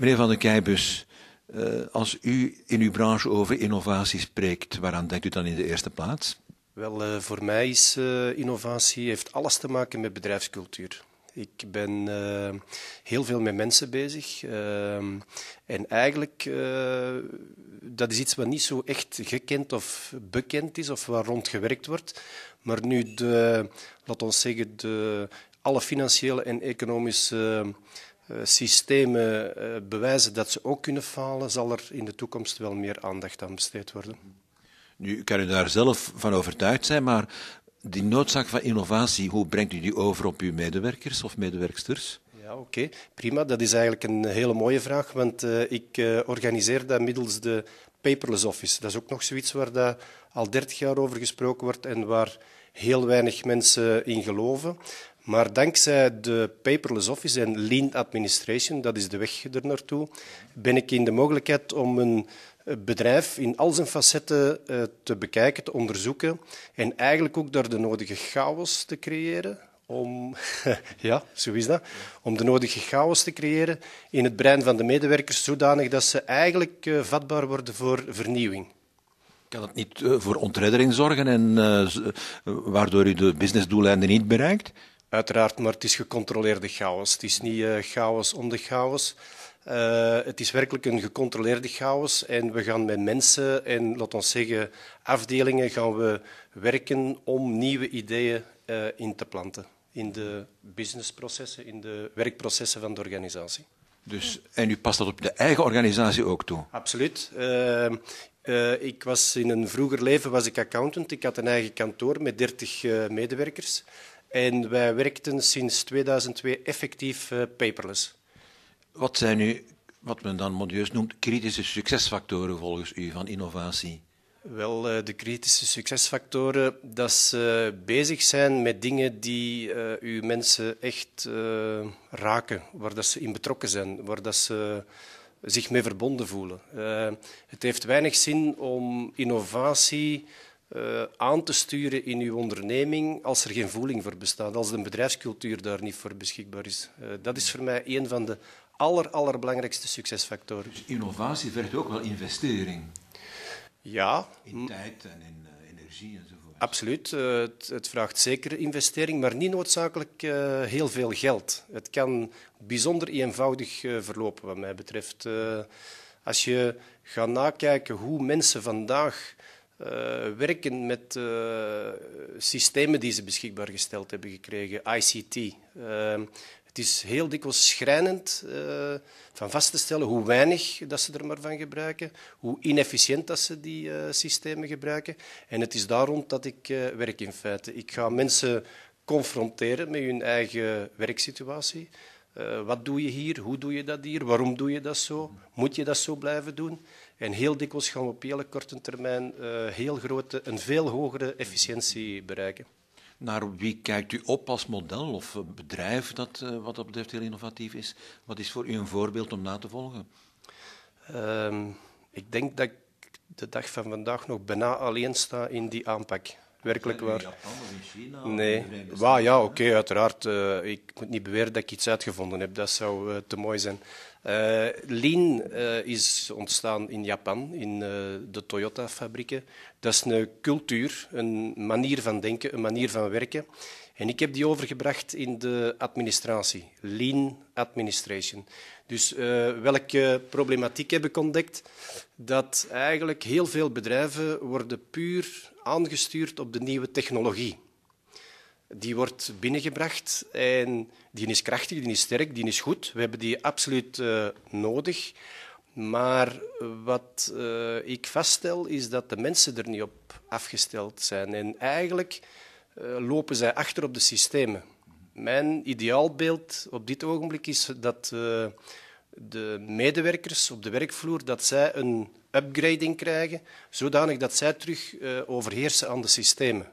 Meneer Van den Keibus, eh, als u in uw branche over innovatie spreekt, waaraan denkt u dan in de eerste plaats? Wel, eh, voor mij is eh, innovatie heeft alles te maken met bedrijfscultuur. Ik ben heel veel met mensen bezig. en eigenlijk, dat is iets wat niet zo echt gekend of bekend is of waar rond gewerkt wordt. Maar nu, de, we ons zeggen, de, alle financiële en economische eh, systemen eh, bewijzen dat ze ook kunnen falen, zal er in de toekomst wel meer aandacht aan besteed worden. Nu kan u daar zelf van overtuigd zijn, maar die noodzaak van innovatie, hoe brengt u die over op uw medewerkers of medewerksters? Ja, oké, prima. Dat is eigenlijk een hele mooie vraag, want eh, ik organiseer dat middels de paperless office. Dat is ook nog zoiets waar dat al 30 jaar over gesproken wordt en waar heel weinig mensen in geloven. Maar dankzij de paperless office en lean administration, dat is de weg er naartoe, ben ik in de mogelijkheid om een eh, bedrijf in al zijn facetten eh, te bekijken, te onderzoeken en eigenlijk ook daar de nodige chaos te creëren. Om, ja, zo is dat. Om de nodige chaos te creëren in het brein van de medewerkers, zodanig dat ze eigenlijk eh, vatbaar worden voor vernieuwing. Kan het niet voor ontreddering zorgen en waardoor u de businessdoeleinden niet bereikt? Uiteraard, maar het is gecontroleerde chaos. Het is niet eh, chaos om de chaos. Eh, het is werkelijk een gecontroleerde chaos en we gaan met mensen en, laten we zeggen, afdelingen gaan we werken om nieuwe ideeën eh, in te planten in de businessprocessen, in de werkprocessen van de organisatie. Dus, en u past dat op de eigen organisatie ook toe? Absoluut. ik was in een vroeger leven was ik accountant. Ik had een eigen kantoor met 30 medewerkers. En wij werkten sinds 2002 effectief eh, paperless. Wat zijn nu, wat men dan modieus noemt, kritische succesfactoren volgens u van innovatie? Wel, eh, de kritische succesfactoren, dat ze bezig zijn met dingen die eh, uw mensen echt raken, waar dat ze in betrokken zijn, waar dat ze zich mee verbonden voelen. het heeft weinig zin om innovatie eh, aan te sturen in uw onderneming als er geen voeling voor bestaat, als de bedrijfscultuur daar niet voor beschikbaar is. Eh, dat is voor mij een van de aller, allerbelangrijkste succesfactoren. Dus innovatie vergt ook wel investering. Ja. In tijd en in eh, energie enzovoort. Absoluut. Het, het, vraagt zeker investering, maar niet noodzakelijk heel veel geld. Het kan bijzonder eenvoudig verlopen, wat mij betreft. als je gaat nakijken hoe mensen vandaag eh, werken met eh, systemen die ze beschikbaar gesteld hebben gekregen, ICT. Ehm, het is heel dikwijls schrijnend uh, van vast te stellen hoe weinig dat ze er maar van gebruiken, hoe inefficiënt dat ze die systemen gebruiken. En het is daarom dat ik werk in feite. Ik ga mensen confronteren met hun eigen werksituatie. Eh, wat doe je hier? Hoe doe je dat hier? Waarom doe je dat zo? Moet je dat zo blijven doen? En heel dikwijls gaan we op hele korte termijn uh, heel grote, een veel hogere efficiëntie bereiken. Naar wie kijkt u op als model of bedrijf dat eh, wat dat betreft heel innovatief is? Wat is voor u een voorbeeld om na te volgen? Ehm, ik denk dat ik de dag van vandaag nog bijna alleen sta in die aanpak. Werkelijk waar. Japan of in China? Nee. wa, ja, oké, uiteraard. Eh, ik moet niet beweren dat ik iets uitgevonden heb. Dat zou eh, te mooi zijn. Uh, Lean is ontstaan in Japan, in de Toyota-fabrieken. Dat is een cultuur, een manier van denken, een manier van werken. En ik heb die overgebracht in de administratie. Lean Administration. Dus eh, welke problematiek heb ik ontdekt? Dat eigenlijk heel veel bedrijven worden puur aangestuurd op de nieuwe technologie. Die wordt binnengebracht en die is krachtig, die is sterk, die is goed. We hebben die absoluut eh, nodig. Maar wat eh, ik vaststel is dat de mensen er niet op afgesteld zijn. En eigenlijk lopen zij achter op de systemen mijn ideaalbeeld op dit ogenblik is dat eh, de medewerkers op de werkvloer dat zij een upgrading krijgen, zodanig dat zij terug eh, overheersen aan de systemen.